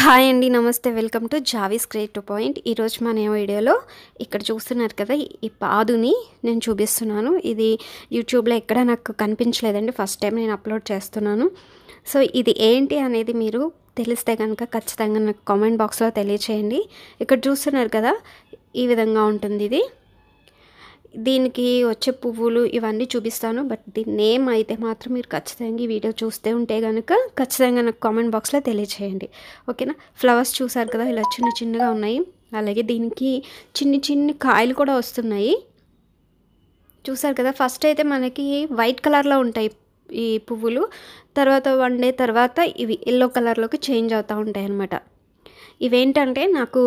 hi అండి నమస్తే welcome to Javis create point ఈరోజు మన వీడియోలో ఇక్కడ చూస్తున్నారు కదా ఈ పాదుని నేను చూపిస్తున్నాను ఇది యూట్యూబ్లో ఎక్కడ నాకు కనిపించలేదండి ఫస్ట్ టైం నేను అప్లోడ్ చేస్తున్నాను సో ఇది ఏంటి అనేది మీరు తెలిస్తే కనుక ఖచ్చితంగా నాకు కామెంట్ బాక్స్లో తెలియచేయండి ఇక్కడ చూస్తున్నారు కదా ఈ విధంగా ఉంటుంది ఇది దీనికి వచ్చే పువ్వులు ఇవన్నీ చూపిస్తాను బట్ దీని నేమ్ అయితే మాత్రం మీరు ఖచ్చితంగా ఈ వీడియో చూస్తే ఉంటే కనుక ఖచ్చితంగా నాకు కామెంట్ బాక్స్లో తెలియచేయండి ఓకేనా ఫ్లవర్స్ చూసారు కదా ఇలా చిన్న చిన్నగా ఉన్నాయి అలాగే దీనికి చిన్ని చిన్ని కాయలు కూడా వస్తున్నాయి చూసారు కదా ఫస్ట్ అయితే మనకి వైట్ కలర్లో ఉంటాయి ఈ పువ్వులు తర్వాత వన్ డే తర్వాత ఇవి ఎల్లో కలర్లోకి చేంజ్ అవుతూ ఉంటాయి అన్నమాట ఇవేంటంటే నాకు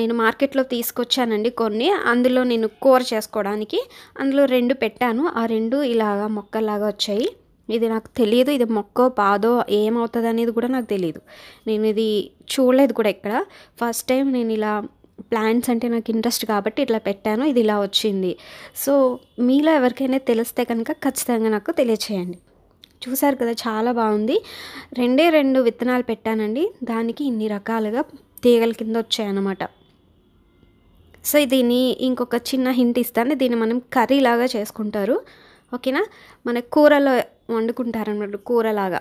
నేను మార్కెట్లో తీసుకొచ్చానండి కొన్ని అందులో నేను కూర చేసుకోవడానికి అందులో రెండు పెట్టాను ఆ రెండు ఇలాగా మొక్కలాగా వచ్చాయి ఇది నాకు తెలియదు ఇది మొక్కో పాదో ఏమవుతుంది అనేది కూడా నాకు తెలియదు నేను ఇది చూడలేదు కూడా ఇక్కడ ఫస్ట్ టైం నేను ఇలా ప్లాంట్స్ అంటే నాకు ఇంట్రెస్ట్ కాబట్టి ఇట్లా పెట్టాను ఇది ఇలా వచ్చింది సో మీలో ఎవరికైనా తెలిస్తే కనుక ఖచ్చితంగా నాకు తెలియచేయండి చూసారు కదా చాలా బాగుంది రెండే రెండు విత్తనాలు పెట్టానండి దానికి ఇన్ని రకాలుగా తీగల కింద వచ్చాయన్నమాట సో దీన్ని ఇంకొక చిన్న హింట్ ఇస్తాను దీన్ని మనం కర్రీలాగా చేసుకుంటారు ఓకేనా మన కూరలో అన్నమాట కూరలాగా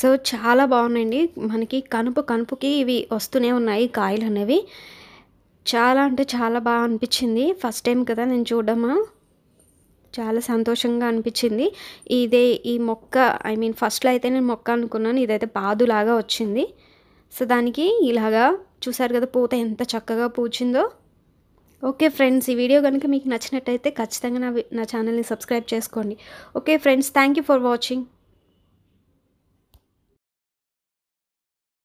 సో చాలా బాగున్నాయండి మనకి కనుపు కనుపుకి ఇవి వస్తూనే ఉన్నాయి కాయలు అనేవి చాలా అంటే చాలా బాగా అనిపించింది ఫస్ట్ టైం కదా నేను చూడడము చాలా సంతోషంగా అనిపించింది ఇదే ఈ మొక్క ఐ మీన్ ఫస్ట్లో అయితే నేను మొక్క అనుకున్నాను ఇదైతే పాదులాగా వచ్చింది సో దానికి ఇలాగా చూసారు కదా పూత ఎంత చక్కగా పూచిందో ఓకే ఫ్రెండ్స్ ఈ వీడియో కనుక మీకు నచ్చినట్టయితే ఖచ్చితంగా నా నా ఛానల్ని సబ్స్క్రైబ్ చేసుకోండి okay friends thank you for watching